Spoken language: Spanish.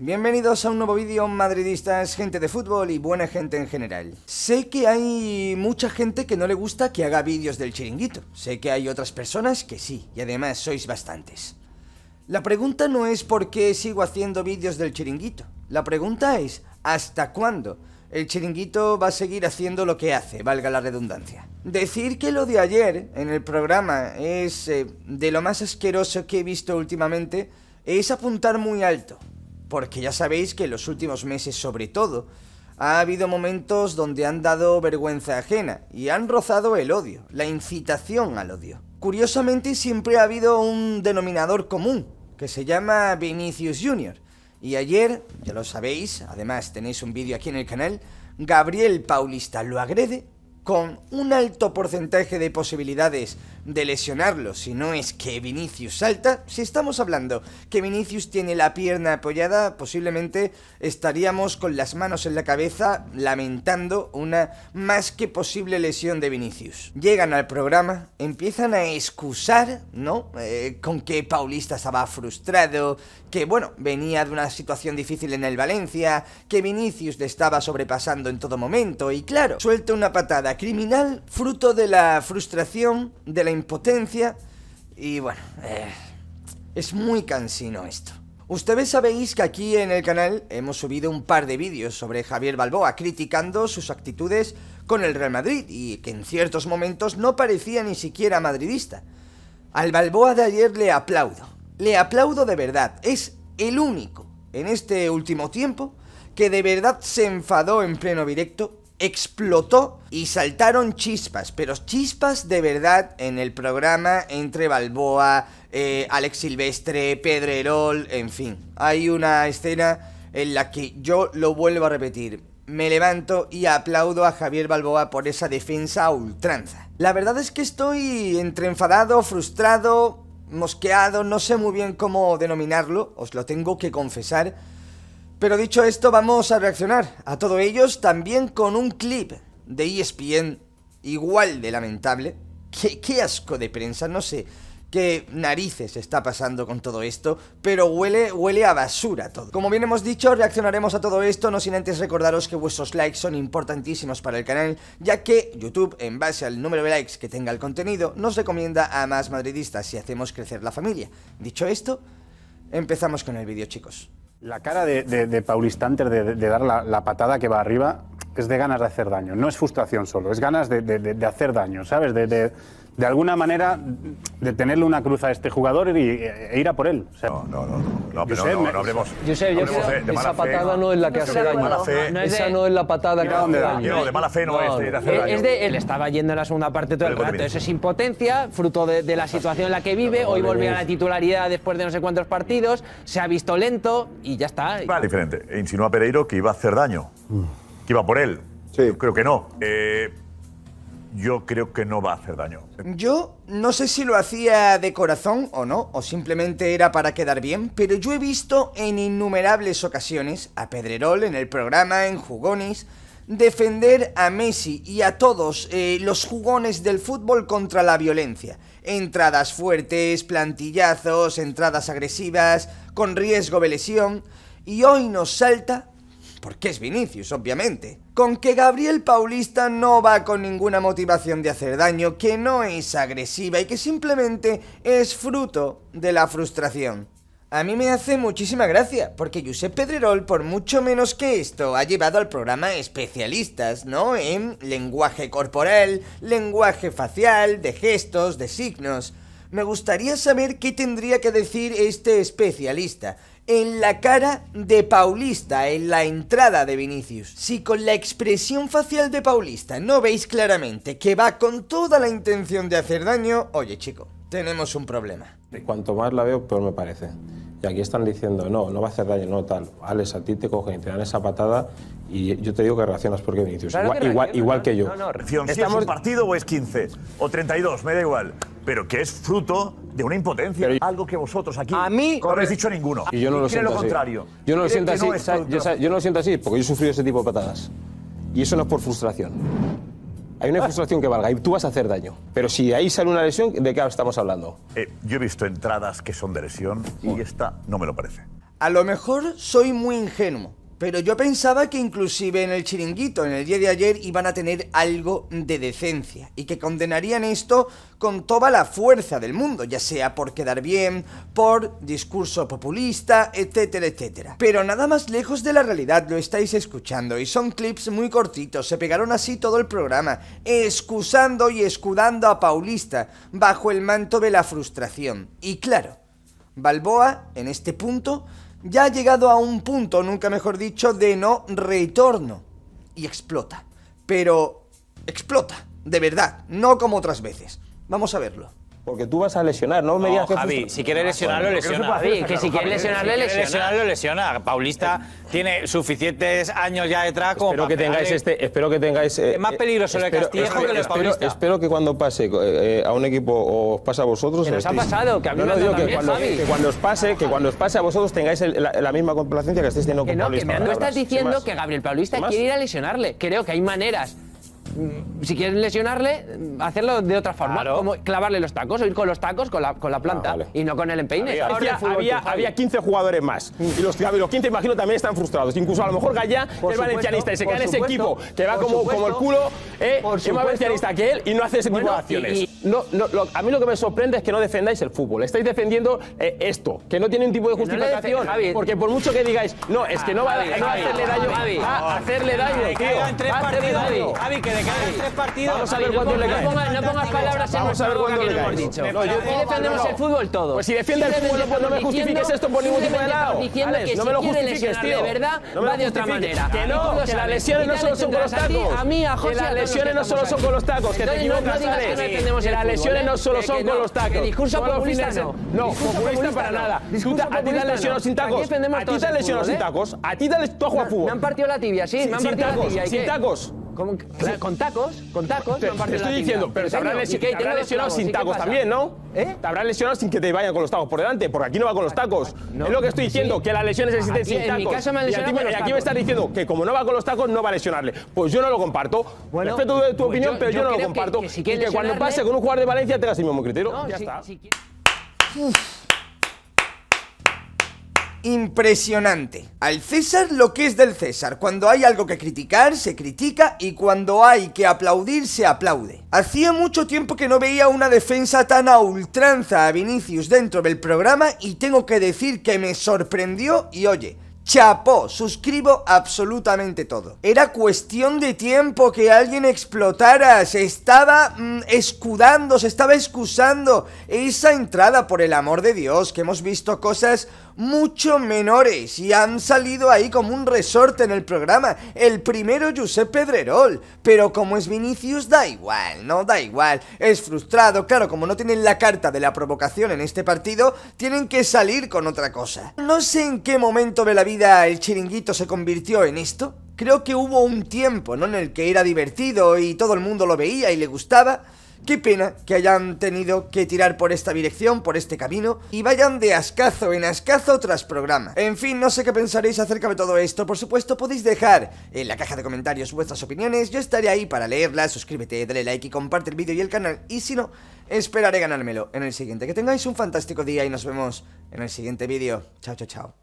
Bienvenidos a un nuevo vídeo madridistas, gente de fútbol y buena gente en general. Sé que hay mucha gente que no le gusta que haga vídeos del chiringuito, sé que hay otras personas que sí, y además sois bastantes. La pregunta no es por qué sigo haciendo vídeos del chiringuito, la pregunta es ¿hasta cuándo? El chiringuito va a seguir haciendo lo que hace, valga la redundancia. Decir que lo de ayer en el programa es eh, de lo más asqueroso que he visto últimamente es apuntar muy alto porque ya sabéis que en los últimos meses sobre todo, ha habido momentos donde han dado vergüenza ajena y han rozado el odio, la incitación al odio. Curiosamente siempre ha habido un denominador común, que se llama Vinicius Jr. Y ayer, ya lo sabéis, además tenéis un vídeo aquí en el canal, Gabriel Paulista lo agrede con un alto porcentaje de posibilidades de lesionarlo, si no es que Vinicius salta, si estamos hablando que Vinicius tiene la pierna apoyada, posiblemente estaríamos con las manos en la cabeza lamentando una más que posible lesión de Vinicius. Llegan al programa, empiezan a excusar, ¿no? Eh, con que Paulista estaba frustrado, que bueno, venía de una situación difícil en el Valencia, que Vinicius le estaba sobrepasando en todo momento, y claro, suelta una patada criminal, fruto de la frustración, de la impotencia y bueno, eh, es muy cansino esto. Ustedes sabéis que aquí en el canal hemos subido un par de vídeos sobre Javier Balboa criticando sus actitudes con el Real Madrid y que en ciertos momentos no parecía ni siquiera madridista. Al Balboa de ayer le aplaudo, le aplaudo de verdad, es el único en este último tiempo que de verdad se enfadó en pleno directo explotó y saltaron chispas, pero chispas de verdad en el programa entre Balboa, eh, Alex Silvestre, Pedrerol, en fin. Hay una escena en la que yo lo vuelvo a repetir. Me levanto y aplaudo a Javier Balboa por esa defensa ultranza. La verdad es que estoy entre enfadado, frustrado, mosqueado, no sé muy bien cómo denominarlo, os lo tengo que confesar pero dicho esto, vamos a reaccionar a todos ellos también con un clip de ESPN igual de lamentable. Qué, asco de prensa, no sé qué narices está pasando con todo esto, pero huele, huele a basura todo. Como bien hemos dicho, reaccionaremos a todo esto, no sin antes recordaros que vuestros likes son importantísimos para el canal, ya que YouTube, en base al número de likes que tenga el contenido, nos recomienda a más madridistas y hacemos crecer la familia. Dicho esto, empezamos con el vídeo, chicos. La cara de, de, de Paulistanter de, dar la, la, patada que va arriba es de ganas de hacer daño, no es frustración solo, es ganas de, hacer daño, ¿sabes? De, de alguna manera, de tenerle una cruz a este jugador y, e, e ir a por él. no, no, no, no, Josep, yo sé. esa patada no es la que hace daño. No Esa no es la patada que hace daño. No, de mala fe no, es Es de, él estaba yendo en la segunda parte todo el rato. Eso es impotencia, fruto de, la situación en la que vive. Hoy volvió a la titularidad después de no sé cuántos partidos. Se ha visto lento y ya está. Vale, diferente. E insinúa Pereiro que iba a hacer daño, que iba por él. creo que no. Eh, yo creo que no va a hacer daño. Yo no sé si lo hacía de corazón o no, o simplemente era para quedar bien, pero yo he visto en innumerables ocasiones a Pedrerol en el programa, en Jugones, defender a Messi y a todos eh, los jugones del fútbol contra la violencia. Entradas fuertes, plantillazos, entradas agresivas, con riesgo de lesión, y hoy nos salta porque es Vinicius, obviamente. Con que Gabriel Paulista no va con ninguna motivación de hacer daño, que no es agresiva y que simplemente es fruto de la frustración. A mí me hace muchísima gracia, porque Josep Pedrerol, por mucho menos que esto, ha llevado al programa especialistas, ¿no? En lenguaje corporal, lenguaje facial, de gestos, de signos. Me gustaría saber qué tendría que decir este especialista en la cara de Paulista, en la entrada de Vinicius. Si con la expresión facial de Paulista no veis claramente que va con toda la intención de hacer daño, oye chico, tenemos un problema. Cuanto más la veo, peor me parece. Y aquí están diciendo, no, no va a hacer daño, no tal. Alex, a ti te cogen, te dan esa patada y yo te digo que reaccionas porque Vinicius. igual que, igual, que yo. Estamos... partido o es 15 o 32, me da igual. Pero que es fruto de una impotencia, algo que vosotros aquí a mí, no habéis dicho ninguno. Y yo no lo siento lo contrario. Yo no lo siento así, yo no lo siento así porque yo he sufrido ese tipo de patadas. Y eso no es por frustración. Hay una frustración que valga y tú vas a hacer daño. Pero si ahí sale una lesión, ¿de qué estamos hablando? Eh, yo he visto entradas que son de lesión y esta no me lo parece. A lo mejor soy muy ingenuo, pero yo pensaba que inclusive en el chiringuito, en el día de ayer, iban a tener algo de decencia y que condenarían esto con toda la fuerza del mundo, ya sea por quedar bien, por discurso populista, etcétera, etcétera. Pero nada más lejos de la realidad lo estáis escuchando y son clips muy cortitos, se pegaron así todo el programa, excusando y escudando a Paulista bajo el manto de la frustración. Y claro, Balboa, en este punto, ya ha llegado a un punto, nunca mejor dicho, de no retorno. Y explota. Pero explota, de verdad, no como otras veces. Vamos a verlo. Porque tú vas a lesionar, no me digas no, que... Javi, si quiere ah, lesionarlo, lesiona. Javi, que si quiere ¿eh? lesionarlo, lesionarlo, lesiona. Paulista eh, tiene suficientes años ya detrás como espero que tengáis este Espero que tengáis... Eh, es más peligroso el Castillejo que el Paulista. Espero que cuando pase a un equipo o os pase a vosotros... Que nos ha pasado, que a mí me que cuando os pase, que cuando os pase a vosotros tengáis la misma complacencia que estáis teniendo con Paulista. Que no, que me estás diciendo que Gabriel Paulista quiere ir a lesionarle. Creo que hay maneras Mm, si quieres lesionarle, mm, hacerlo de otra forma. Como clavarle los tacos o ir con los tacos con la, ah, planta y no con el empeine. Había, había, 15 jugadores más. Y los, los 15, imagino, también están frustrados. Incluso a lo mejor Gaya es valencianista y se queda en ese equipo que va como, como el culo, ¿eh? es más valencianista que él y no hace ese tipo de acciones. a mí lo que me sorprende es que no defendáis el fútbol. Estáis defendiendo eh, esto, que no tiene un tipo de justificación. porque por mucho que digáis, no, es que no va a hacerle daño. Hacerle daño, Hacerle daño. Vamos a ver cuándo le cae. No pongas palabras en Vamos a ver cuándo le cae. Aquí defendemos el fútbol todo. Pues si defiende el fútbol, pues no me justifiques esto por ningún tipo de lado. No me lo justifiques, tío. De verdad, va de otra manera. Que no, que las lesiones no solo son con los tacos. A mí, a José. Que las lesiones no solo son con los tacos. Que te equivocas, Alex. Que las lesiones ¿eh? no solo son con los tacos. Discurso populista no. populista para nada. A ti te han sin ¿eh? tacos. A ti te han sin tacos. A ti te han lesionado sin tacos. Me han partido la tibia, sí. Me han partido la tibia. Sin tacos con tacos, con tacos. Te, te estoy diciendo, pero te habrán, te habrá lesionado sin tacos también, ¿no? ¿Eh? Te habrán lesionado sin que te vayan con los tacos por delante, porque aquí no va con los tacos. es lo que estoy diciendo, que las lesiones existen Aquí, sin en mi tacos. me han Y y aquí me estás diciendo que como no va con los tacos, no va a lesionarle. Pues yo no lo comparto. Respeto tu, pues opinión, pero yo no lo comparto. y que cuando pase con un jugador de Valencia tengas el mismo criterio. ya está impresionante. Al César lo que es del César. Cuando hay algo que criticar, se critica y cuando hay que aplaudir, se aplaude. Hacía mucho tiempo que no veía una defensa tan a ultranza a Vinicius dentro del programa y tengo que decir que me sorprendió y oye, chapo, suscribo absolutamente todo. Era cuestión de tiempo que alguien explotara, se estaba mm, escudando, se estaba excusando esa entrada, por el amor de Dios, que hemos visto cosas mucho menores y han salido ahí como un resorte en el programa. El primero Josep Pedrerol, pero como es Vinicius da igual, no da igual. Es frustrado, claro, como no tienen la carta de la provocación en este partido, tienen que salir con otra cosa. No sé en qué momento de la vida el chiringuito se convirtió en esto. Creo que hubo un tiempo, ¿no? En el que era divertido y todo el mundo lo veía y le gustaba Qué pena que hayan tenido que tirar por esta dirección, por este camino, y vayan de ascazo en ascazo tras programa. En fin, no sé qué pensaréis acerca de todo esto, por supuesto podéis dejar en la caja de comentarios vuestras opiniones, yo estaré ahí para leerlas, suscríbete, dale like y comparte el vídeo y el canal, y si no, esperaré ganármelo en el siguiente. Que tengáis un fantástico día y nos vemos en el siguiente vídeo. Chao, chao, chao.